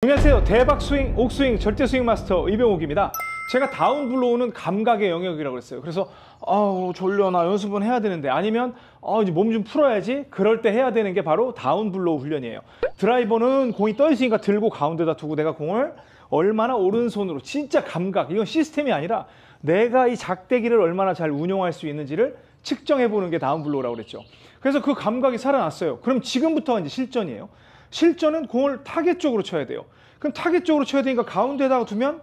안녕하세요 대박 스윙, 옥스윙, 절대 스윙 마스터 이병옥입니다 제가 다운 블로우는 감각의 영역이라고 그랬어요 그래서 아우 졸려나 연습은 해야 되는데 아니면 아 이제 몸 좀 풀어야지 그럴 때 해야 되는 게 바로 다운 블로우 훈련이에요 드라이버는 공이 떠 있으니까 들고 가운데다 두고 내가 공을 얼마나 오른손으로 진짜 감각 이건 시스템이 아니라 내가 이 작대기를 얼마나 잘 운용할 수 있는지를 측정해 보는 게 다운 블로우라고 그랬죠 그래서 그 감각이 살아났어요 그럼 지금부터 이제 실전이에요 실전은 공을 타겟 쪽으로 쳐야 돼요. 그럼 타겟 쪽으로 쳐야 되니까 가운데다가 두면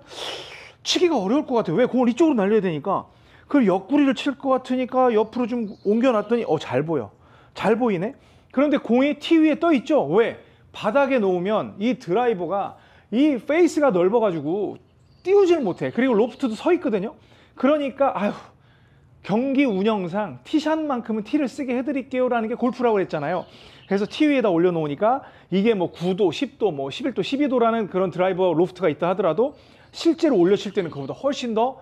치기가 어려울 것 같아요. 왜? 공을 이쪽으로 날려야 되니까. 그 옆구리를 칠 것 같으니까 옆으로 좀 옮겨놨더니 어 잘 보여. 잘 보이네. 그런데 공이 티 위에 떠 있죠. 왜? 바닥에 놓으면 이 드라이버가 이 페이스가 넓어가지고 띄우질 못해. 그리고 로프트도 서 있거든요. 그러니까 아휴 경기 운영상 티샷만큼은 티를 쓰게 해드릴게요라는 게 골프라고 했잖아요. 그래서 티 위에다 올려놓으니까 이게 뭐 9도, 10도, 뭐 11도, 12도라는 그런 드라이버 로프트가 있다 하더라도 실제로 올려칠 때는 그보다 훨씬 더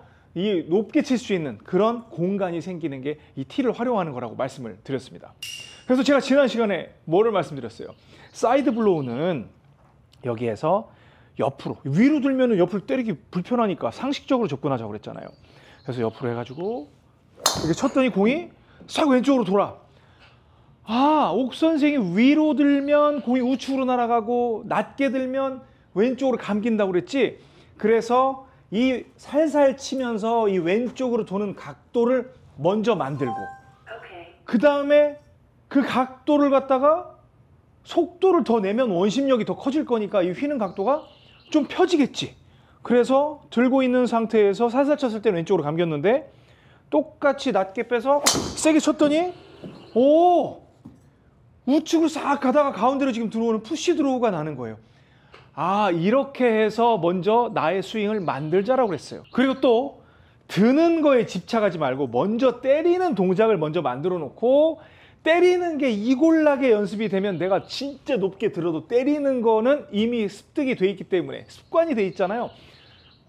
높게 칠 수 있는 그런 공간이 생기는 게 이 티를 활용하는 거라고 말씀을 드렸습니다. 그래서 제가 지난 시간에 뭐를 말씀드렸어요? 사이드 블로우는 여기에서 옆으로 위로 들면 옆을 때리기 불편하니까 상식적으로 접근하자고 그랬잖아요. 그래서 옆으로 해가지고 이렇게 쳤더니 공이 싹 왼쪽으로 돌아. 아, 옥선생이 위로 들면 공이 우측으로 날아가고 낮게 들면 왼쪽으로 감긴다고 그랬지. 그래서 이 살살 치면서 이 왼쪽으로 도는 각도를 먼저 만들고 그 다음에 그 각도를 갖다가 속도를 더 내면 원심력이 더 커질 거니까 이 휘는 각도가 좀 펴지겠지. 그래서 들고 있는 상태에서 살살 쳤을 때 왼쪽으로 감겼는데 똑같이 낮게 빼서 세게 쳤더니 오 우측으로 싹 가다가 가운데로 지금 들어오는 푸시 드로우가 나는 거예요. 아, 이렇게 해서 먼저 나의 스윙을 만들자라고 그랬어요. 그리고 또 드는 거에 집착하지 말고 먼저 때리는 동작을 먼저 만들어 놓고 때리는 게 이골락의 연습이 되면 내가 진짜 높게 들어도 때리는 거는 이미 습득이 돼 있기 때문에 습관이 돼 있잖아요.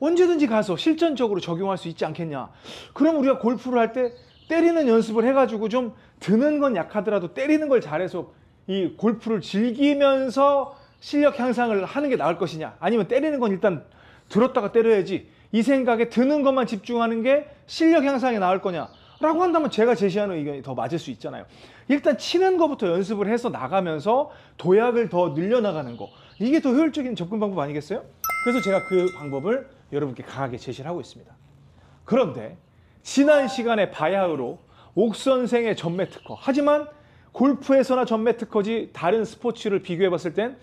언제든지 가서 실전적으로 적용할 수 있지 않겠냐. 그럼 우리가 골프를 할때 때리는 연습을 해가지고 좀 드는 건 약하더라도 때리는 걸 잘해서 이 골프를 즐기면서 실력 향상을 하는 게 나을 것이냐 아니면 때리는 건 일단 들었다가 때려야지 이 생각에 드는 것만 집중하는 게 실력 향상이 나을 거냐 라고 한다면 제가 제시하는 의견이 더 맞을 수 있잖아요 일단 치는 것부터 연습을 해서 나가면서 도약을 더 늘려나가는 거 이게 더 효율적인 접근 방법 아니겠어요? 그래서 제가 그 방법을 여러분께 강하게 제시를 하고 있습니다 그런데 지난 시간에 바야흐로 옥선생의 전매특허 하지만 골프에서나 전매특허지 다른 스포츠를 비교해 봤을 땐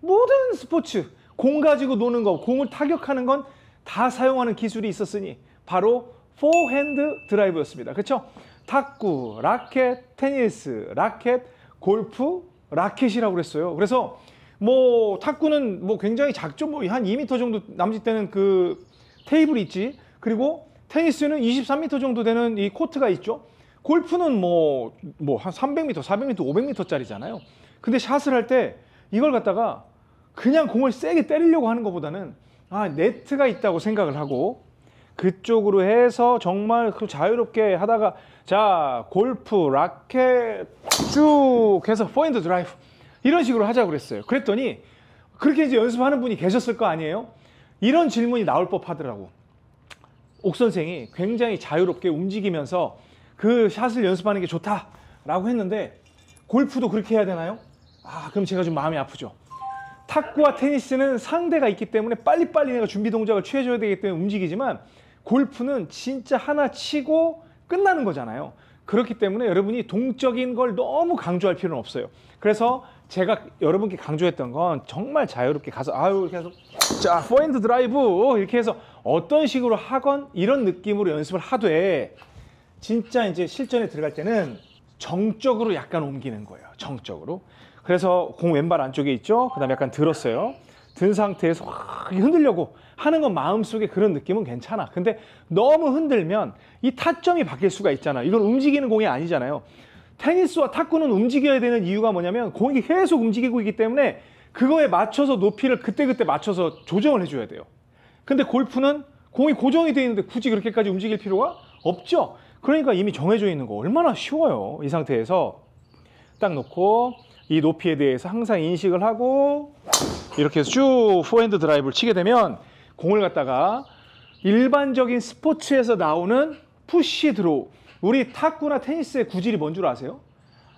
모든 스포츠 공 가지고 노는 거 공을 타격하는 건 다 사용하는 기술이 있었으니 바로 포핸드 드라이브였습니다 그렇죠? 탁구, 라켓, 테니스, 라켓, 골프, 라켓이라고 그랬어요 그래서 뭐 탁구는 뭐 굉장히 작죠 뭐 한 2m 정도 남짓되는 그 테이블이 있지 그리고 테니스는 23m 정도 되는 이 코트가 있죠. 골프는 뭐 뭐 한 300m, 400m, 500m짜리잖아요. 근데 샷을 할 때 이걸 갖다가 그냥 공을 세게 때리려고 하는 것보다는 아 네트가 있다고 생각을 하고 그쪽으로 해서 정말 그 자유롭게 하다가 자 골프 라켓 쭉 해서 포인트 드라이브 이런 식으로 하자고 그랬어요. 그랬더니 그렇게 이제 연습하는 분이 계셨을 거 아니에요? 이런 질문이 나올 법 하더라고. 옥 선생이 굉장히 자유롭게 움직이면서 그 샷을 연습하는 게 좋다라고 했는데 골프도 그렇게 해야 되나요? 아 그럼 제가 좀 마음이 아프죠. 탁구와 테니스는 상대가 있기 때문에 빨리빨리 내가 준비 동작을 취해줘야 되기 때문에 움직이지만 골프는 진짜 하나 치고 끝나는 거잖아요. 그렇기 때문에 여러분이 동적인 걸 너무 강조할 필요는 없어요. 그래서 제가 여러분께 강조했던 건 정말 자유롭게 가서 아유 이렇게 해서 자 포핸드 드라이브 이렇게 해서 어떤 식으로 하건 이런 느낌으로 연습을 하되 진짜 이제 실전에 들어갈 때는 정적으로 약간 옮기는 거예요 정적으로 그래서 공 왼발 안쪽에 있죠 그 다음에 약간 들었어요 든 상태에서 확 흔들려고 하는 건 마음속에 그런 느낌은 괜찮아 근데 너무 흔들면 이 타점이 바뀔 수가 있잖아 이건 움직이는 공이 아니잖아요 테니스와 탁구는 움직여야 되는 이유가 뭐냐면 공이 계속 움직이고 있기 때문에 그거에 맞춰서 높이를 그때그때 맞춰서 조정을 해줘야 돼요. 근데 골프는 공이 고정이 돼 있는데 굳이 그렇게까지 움직일 필요가 없죠. 그러니까 이미 정해져 있는 거 얼마나 쉬워요. 이 상태에서 딱 놓고 이 높이에 대해서 항상 인식을 하고 이렇게 해서 쭉 포핸드 드라이브를 치게 되면 공을 갖다가 일반적인 스포츠에서 나오는 푸시 드로우 우리 탁구나 테니스의 구질이 뭔 줄 아세요?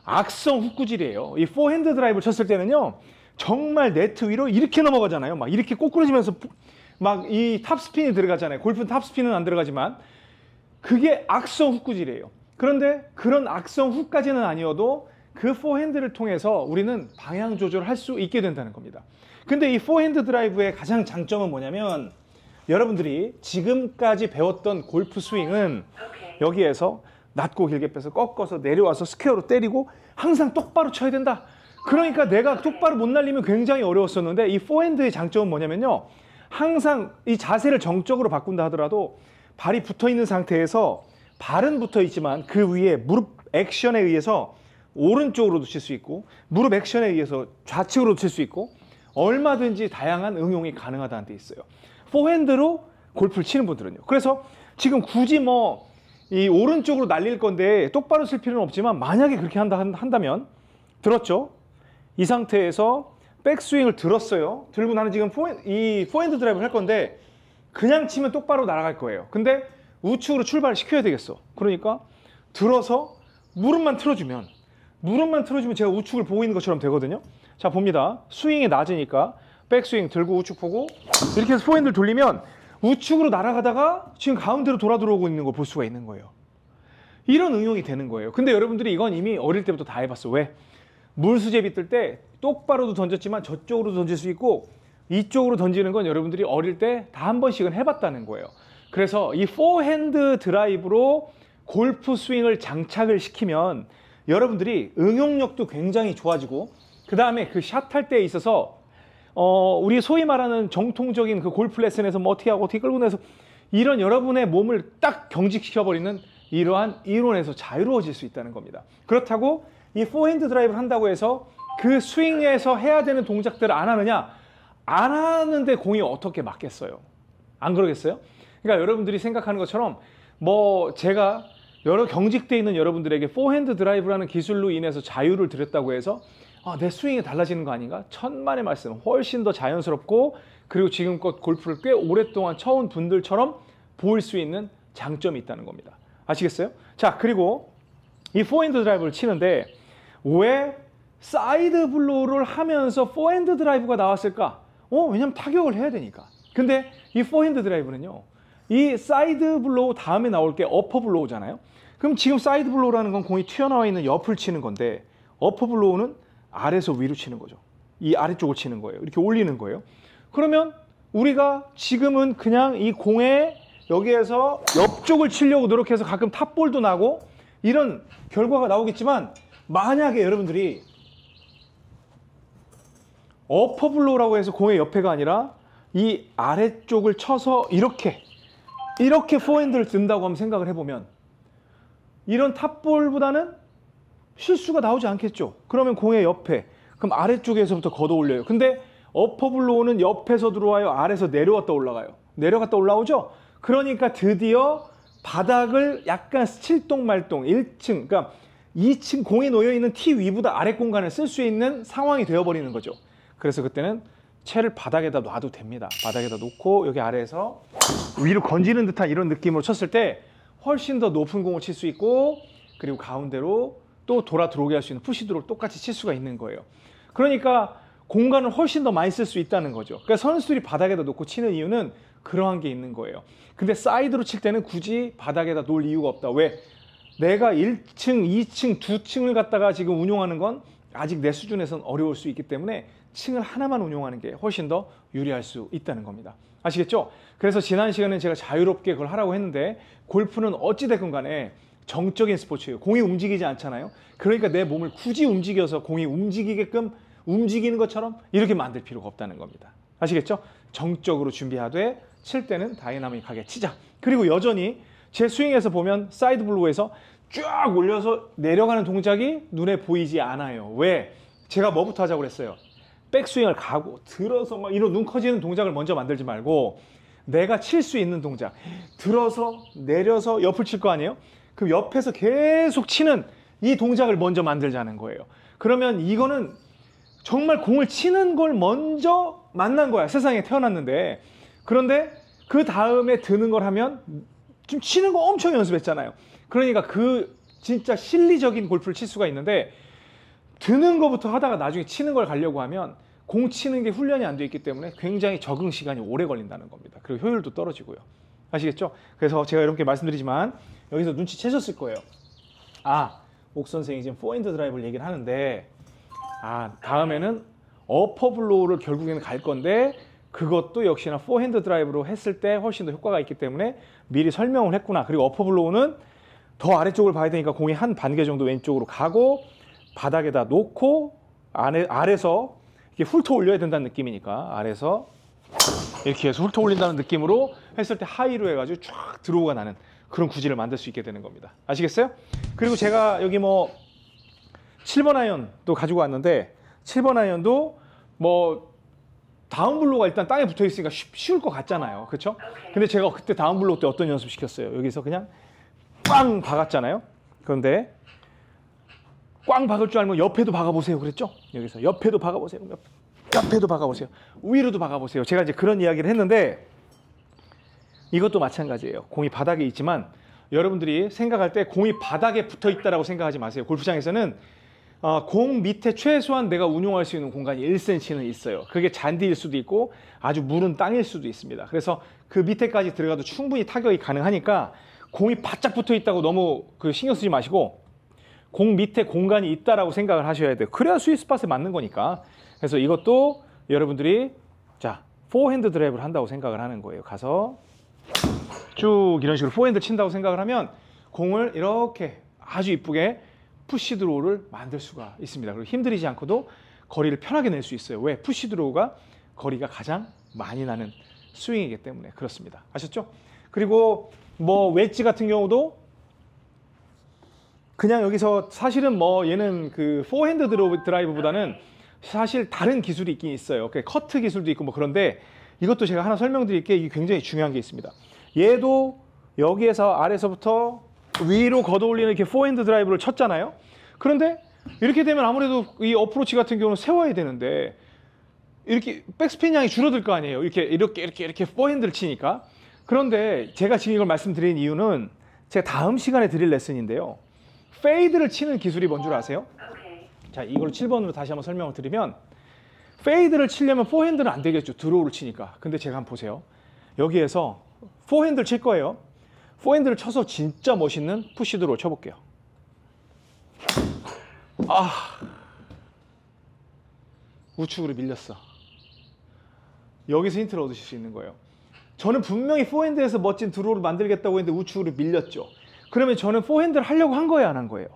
악성 훅구질이에요. 이 포핸드 드라이브를 쳤을 때는요. 정말 네트 위로 이렇게 넘어가잖아요. 막 이렇게 꼬꾸러지면서 막 이 탑스핀이 들어가잖아요. 골프 탑스핀은 안 들어가지만 그게 악성 훅구질이에요. 그런데 그런 악성 훅까지는 아니어도 그 포핸드를 통해서 우리는 방향 조절할 수 있게 된다는 겁니다. 근데 이 포핸드 드라이브의 가장 장점은 뭐냐면 여러분들이 지금까지 배웠던 골프 스윙은 여기에서 낮고 길게 빼서 꺾어서 내려와서 스퀘어로 때리고 항상 똑바로 쳐야 된다. 그러니까 내가 똑바로 못 날리면 굉장히 어려웠었는데 이 포핸드의 장점은 뭐냐면요. 항상 이 자세를 정적으로 바꾼다 하더라도 발이 붙어 있는 상태에서 발은 붙어 있지만 그 위에 무릎 액션에 의해서 오른쪽으로도 칠 수 있고 무릎 액션에 의해서 좌측으로도 칠 수 있고 얼마든지 다양한 응용이 가능하다는 데 있어요. 포핸드로 골프를 치는 분들은요. 그래서 지금 굳이 뭐이 오른쪽으로 날릴 건데 똑바로 쓸 필요는 없지만 만약에 그렇게 한다, 한다면 들었죠? 이 상태에서 백스윙을 들었어요. 들고 나는 지금 포인, 이 포핸드 드라이브를 할 건데 그냥 치면 똑바로 날아갈 거예요. 근데 우측으로 출발을 시켜야 되겠어. 그러니까 들어서 무릎만 틀어주면 무릎만 틀어주면 제가 우측을 보고 있는 것처럼 되거든요. 자 봅니다. 스윙이 낮으니까 백스윙 들고 우측 보고 이렇게 해서 포핸드를 돌리면 우측으로 날아가다가 지금 가운데로 돌아 들어오고 있는 걸 볼 수가 있는 거예요. 이런 응용이 되는 거예요. 근데 여러분들이 이건 이미 어릴 때부터 다 해봤어. 왜? 물수제비 뜰 때 똑바로도 던졌지만 저쪽으로도 던질 수 있고 이쪽으로 던지는 건 여러분들이 어릴 때 다 한 번씩은 해봤다는 거예요. 그래서 이 포핸드 드라이브로 골프 스윙을 장착을 시키면 여러분들이 응용력도 굉장히 좋아지고 그 다음에 그 샷 할 때에 있어서 어, 우리 소위 말하는 정통적인 그 골프 레슨에서 뭐 어떻게 하고 어떻게 끌고 내서 이런 여러분의 몸을 딱 경직시켜버리는 이러한 이론에서 자유로워질 수 있다는 겁니다. 그렇다고 이 포핸드 드라이브를 한다고 해서 그 스윙에서 해야 되는 동작들을 안 하느냐? 안 하는데 공이 어떻게 맞겠어요? 안 그러겠어요? 그러니까 여러분들이 생각하는 것처럼 뭐 제가 여러 경직돼 있는 여러분들에게 포핸드 드라이브라는 기술로 인해서 자유를 드렸다고 해서 아, 내 스윙이 달라지는 거 아닌가? 천만의 말씀. 훨씬 더 자연스럽고 그리고 지금껏 골프를 꽤 오랫동안 쳐온 분들처럼 보일 수 있는 장점이 있다는 겁니다. 아시겠어요? 자, 그리고 이 포핸드 드라이브를 치는데 왜 사이드 블로우를 하면서 포핸드 드라이브가 나왔을까? 어, 왜냐면 타격을 해야 되니까. 근데 이 포핸드 드라이브는요. 이 사이드 블로우 다음에 나올 게 어퍼 블로우잖아요. 그럼 지금 사이드 블로우라는 건 공이 튀어나와 있는 옆을 치는 건데 어퍼 블로우는 아래서 위로 치는 거죠. 이 아래쪽을 치는 거예요. 이렇게 올리는 거예요. 그러면 우리가 지금은 그냥 이 공에 여기에서 옆쪽을 치려고 노력해서 가끔 탑볼도 나고 이런 결과가 나오겠지만 만약에 여러분들이 어퍼블로우라고 해서 공의 옆에가 아니라 이 아래쪽을 쳐서 이렇게 이렇게 포핸드를 든다고 한번 생각을 해보면 이런 탑볼보다는 실수가 나오지 않겠죠. 그러면 공의 옆에 그럼 아래쪽에서부터 걷어 올려요. 근데 어퍼블로우는 옆에서 들어와요. 아래서 에 내려왔다 올라가요. 내려갔다 올라오죠. 그러니까 드디어 바닥을 약간 스칠동 말동 1층 그러니까 2층 공이 놓여 있는 티 위보다 아래 공간을 쓸 수 있는 상황이 되어 버리는 거죠. 그래서 그때는 채를 바닥에다 놔도 됩니다. 바닥에다 놓고 여기 아래에서 위로 건지는 듯한 이런 느낌으로 쳤을 때 훨씬 더 높은 공을 칠 수 있고 그리고 가운데로 또 돌아 들어오게 할 수 있는 푸시드로 똑같이 칠 수가 있는 거예요. 그러니까 공간을 훨씬 더 많이 쓸 수 있다는 거죠. 그러니까 선수들이 바닥에다 놓고 치는 이유는 그러한 게 있는 거예요. 근데 사이드로 칠 때는 굳이 바닥에다 놓을 이유가 없다. 왜? 내가 1층, 2층, 2층을 갖다가 지금 운용하는 건 아직 내 수준에선 어려울 수 있기 때문에 층을 하나만 운용하는 게 훨씬 더 유리할 수 있다는 겁니다. 아시겠죠? 그래서 지난 시간에 제가 자유롭게 그걸 하라고 했는데 골프는 어찌됐건 간에 정적인 스포츠예요. 공이 움직이지 않잖아요. 그러니까 내 몸을 굳이 움직여서 공이 움직이게끔 움직이는 것처럼 이렇게 만들 필요가 없다는 겁니다. 아시겠죠? 정적으로 준비하되 칠 때는 다이나믹하게 치자. 그리고 여전히 제 스윙에서 보면 사이드 블로우에서 쫙 올려서 내려가는 동작이 눈에 보이지 않아요. 왜? 제가 뭐부터 하자고 그랬어요? 백스윙을 가고 들어서 막 이런 눈 커지는 동작을 먼저 만들지 말고 내가 칠 수 있는 동작 들어서 내려서 옆을 칠 거 아니에요? 그 옆에서 계속 치는 이 동작을 먼저 만들자는 거예요. 그러면 이거는 정말 공을 치는 걸 먼저 만난 거야. 세상에 태어났는데. 그런데 그 다음에 드는 걸 하면 좀 치는 거 엄청 연습했잖아요. 그러니까 그 진짜 실리적인 골프를 칠 수가 있는데 드는 거부터 하다가 나중에 치는 걸 가려고 하면 공 치는 게 훈련이 안 돼 있기 때문에 굉장히 적응 시간이 오래 걸린다는 겁니다. 그리고 효율도 떨어지고요. 아시겠죠? 그래서 제가 이렇게 말씀드리지만 여기서 눈치채셨을 거예요. 아, 옥 선생이 지금 포핸트 드라이브를 얘기를 하는데 아, 다음에는 어퍼 블로우를 결국에는 갈 건데 그것도 역시나 포핸드 드라이브로 했을 때 훨씬 더 효과가 있기 때문에 미리 설명을 했구나. 그리고 어퍼 블로우는 더 아래쪽을 봐야 되니까 공이 한 반 개 정도 왼쪽으로 가고 바닥에다 놓고 안에 아래서 이렇게 훑어 올려야 된다는 느낌이니까 아래서 이렇게 해서 훑어 올린다는 느낌으로 했을 때 하이로 해가지고 쫙 들어오가 나는 그런 구질을 만들 수 있게 되는 겁니다. 아시겠어요? 그리고 제가 여기 뭐 7번 아연도 가지고 왔는데 7번 아연도뭐 다운블로가 우 일단 땅에 붙어 있으니까 쉬울 것 같잖아요. 그렇죠? 근데 제가 그때 다운블로 우때 어떤 연습 시켰어요? 여기서 그냥 꽝 박았잖아요. 그런데 꽝 박을 줄 알면 옆에도 박아보세요. 그랬죠? 여기서 옆에도 박아보세요. 옆, 옆에도 박아보세요. 위로도 박아보세요. 제가 이제 그런 이야기를 했는데 이것도 마찬가지예요. 공이 바닥에 있지만 여러분들이 생각할 때 공이 바닥에 붙어 있다라고 생각하지 마세요. 골프장에서는 어, 공 밑에 최소한 내가 운용할 수 있는 공간이 1cm는 있어요. 그게 잔디일 수도 있고 아주 무른 땅일 수도 있습니다. 그래서 그 밑에까지 들어가도 충분히 타격이 가능하니까 공이 바짝 붙어 있다고 너무 그 신경 쓰지 마시고 공 밑에 공간이 있다라고 생각을 하셔야 돼요. 그래야 스위스팟에 맞는 거니까. 그래서 이것도 여러분들이 자 포핸드 드랩을 한다고 생각을 하는 거예요. 가서 쭉 이런 식으로 포핸드 친다고 생각을 하면 공을 이렇게 아주 이쁘게 푸시드로우를 만들 수가 있습니다. 그리고 힘들이지 않고도 거리를 편하게 낼 수 있어요. 왜? 푸시드로우가 거리가 가장 많이 나는 스윙이기 때문에 그렇습니다. 아셨죠? 그리고 뭐 웨지 같은 경우도 그냥 여기서 사실은 뭐 얘는 그 포핸드 드라이브보다는 사실 다른 기술이 있긴 있어요. 그 커트 기술도 있고 뭐 그런데 이것도 제가 하나 설명드릴 게 굉장히 중요한 게 있습니다. 얘도 여기에서 아래서부터 위로 걷어올리는 이렇게 포핸드 드라이브를 쳤잖아요. 그런데 이렇게 되면 아무래도 이 어프로치 같은 경우는 세워야 되는데 이렇게 백스핀 양이 줄어들 거 아니에요. 이렇게 이렇게 이렇게 이렇게 포핸드를 치니까. 그런데 제가 지금 이걸 말씀드린 이유는 제가 다음 시간에 드릴 레슨인데요. 페이드를 치는 기술이 뭔 줄 아세요? 자, 이걸 7번으로 다시 한번 설명을 드리면 페이드를 치려면 포핸드는 안 되겠죠. 드로우를 치니까. 근데 제가 한번 보세요. 여기에서 포핸드를 칠 거예요. 포핸드를 쳐서 진짜 멋있는 푸시드로 쳐볼게요. 아 우측으로 밀렸어. 여기서 힌트를 얻으실 수 있는 거예요. 저는 분명히 포핸드에서 멋진 드로우를 만들겠다고 했는데 우측으로 밀렸죠. 그러면 저는 포핸드를 하려고 한 거예요, 안 한 거예요?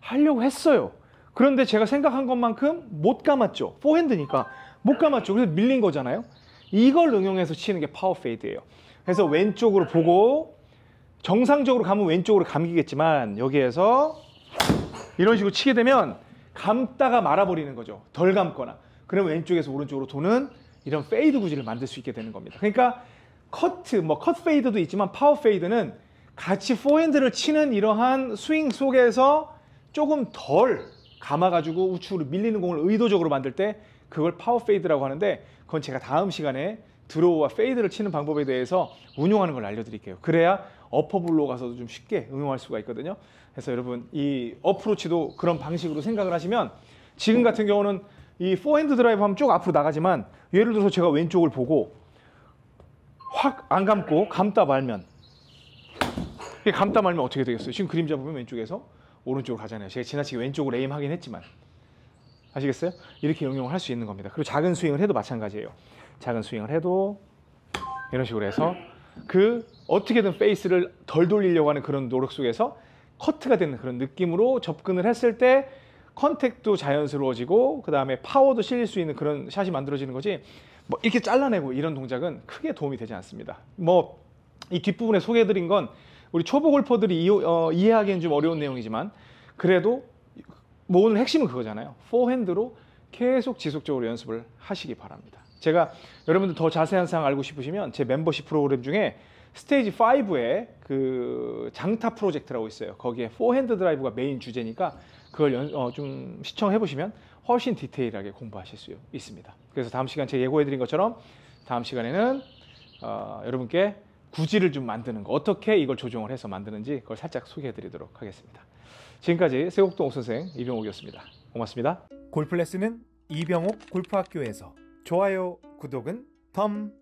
하려고 했어요. 그런데 제가 생각한 것만큼 못 감았죠. 포핸드니까 못 감았죠. 그래서 밀린 거잖아요. 이걸 응용해서 치는 게 파워 페이드예요. 그래서 왼쪽으로 보고 정상적으로 가면 왼쪽으로 감기겠지만 여기에서 이런 식으로 치게 되면 감다가 말아버리는 거죠. 덜 감거나. 그럼 왼쪽에서 오른쪽으로 도는 이런 페이드 구질을 만들 수 있게 되는 겁니다. 그러니까 커트, 뭐컷 페이드도 있지만 파워 페이드는 같이 포핸드를 치는 이러한 스윙 속에서 조금 덜 감아가지고 우측으로 밀리는 공을 의도적으로 만들 때 그걸 파워 페이드라고 하는데 그건 제가 다음 시간에 드로우와 페이드를 치는 방법에 대해서 운용하는 걸 알려드릴게요. 그래야 어퍼블로 가서도 좀 쉽게 응용할 수가 있거든요. 그래서 여러분 이 어프로치도 그런 방식으로 생각을 하시면 지금 같은 경우는 이 포핸드 드라이브 하면 쭉 앞으로 나가지만 예를 들어서 제가 왼쪽을 보고 확 안 감고 감다 말면 감다 말면 어떻게 되겠어요? 지금 그림자 보면 왼쪽에서 오른쪽으로 가잖아요. 제가 지나치게 왼쪽으로 레임하긴 했지만 아시겠어요? 이렇게 응용을 할 수 있는 겁니다. 그리고 작은 스윙을 해도 마찬가지예요. 작은 스윙을 해도 이런 식으로 해서 그 어떻게든 페이스를 덜 돌리려고 하는 그런 노력 속에서 커트가 되는 그런 느낌으로 접근을 했을 때 컨택도 자연스러워지고 그 다음에 파워도 실릴 수 있는 그런 샷이 만들어지는 거지 뭐 이렇게 잘라내고 이런 동작은 크게 도움이 되지 않습니다. 뭐 이 뒷부분에 소개해드린 건 우리 초보 골퍼들이 이, 어, 이해하기엔 좀 어려운 내용이지만 그래도 뭐 오늘 핵심은 그거잖아요. 포핸드로 계속 지속적으로 연습을 하시기 바랍니다. 제가 여러분들 더 자세한 사항 알고 싶으시면 제 멤버십 프로그램 중에 스테이지 5에 그 장타 프로젝트라고 있어요. 거기에 포핸드 드라이브가 메인 주제니까 그걸 연, 어, 좀 시청해 보시면 훨씬 디테일하게 공부하실 수 있습니다. 그래서 다음 시간 제가 예고해 드린 것처럼 다음 시간에는 어, 여러분께 구질을 좀 만드는 거 어떻게 이걸 조정을 해서 만드는지 그걸 살짝 소개해 드리도록 하겠습니다. 지금까지 세곡동 오선생 이병옥이었습니다. 고맙습니다. 골프레스는 이병옥 골프학교에서 좋아요, 구독은 텀